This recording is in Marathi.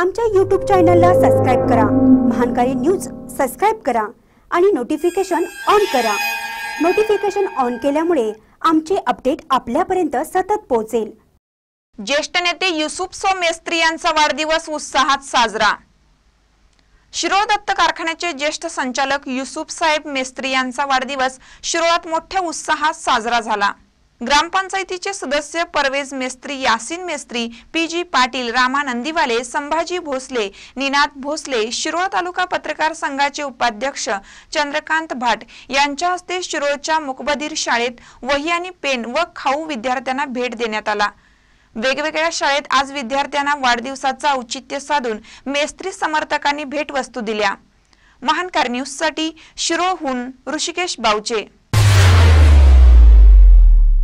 आमच्या यूट्यूब चॅनलला सबस्क्राईब करा महानकारी न्यूज सबस्क्राईब करा आणि नोटिफिकेशन ऑन करा नोटिफिकेशन ऑन केल्यामुळे आमचे अपडेट आपल्यापर्यंत सतत पोहोचेल ज्येष्ठ नेते युसुफ सो मेस्त्री यांचा वाढदिवस उत्साहात साजरा शिरोदत्त कारखान्याचे ज्येष्ठ संचालक युसुफ साहेब मेस्त्री यांचा वाढदिवस शिरोळात मोठ्या उत्साहात साजरा झाला ग्रामपंचायतीचे सदस्य परवेज मेस्त्री यासिन मेस्त्री पी जी पाटील रामानंदीवाले संभाजी भोसले निनाद भोसले शिरोळ तालुका पत्रकार संघाचे उपाध्यक्ष चंद्रकांत भाट यांच्या हस्ते शिरोळच्या मुकबधीर शाळेत वही आणि पेन व खाऊ विद्यार्थ्यांना भेट देण्यात आला वेगवेगळ्या शाळेत आज विद्यार्थ्यांना वाढदिवसाचा औचित्य साधून मेस्त्री समर्थकांनी भेटवस्तू दिल्या महानकार साठी शिरोहून ऋषिकेश बावचे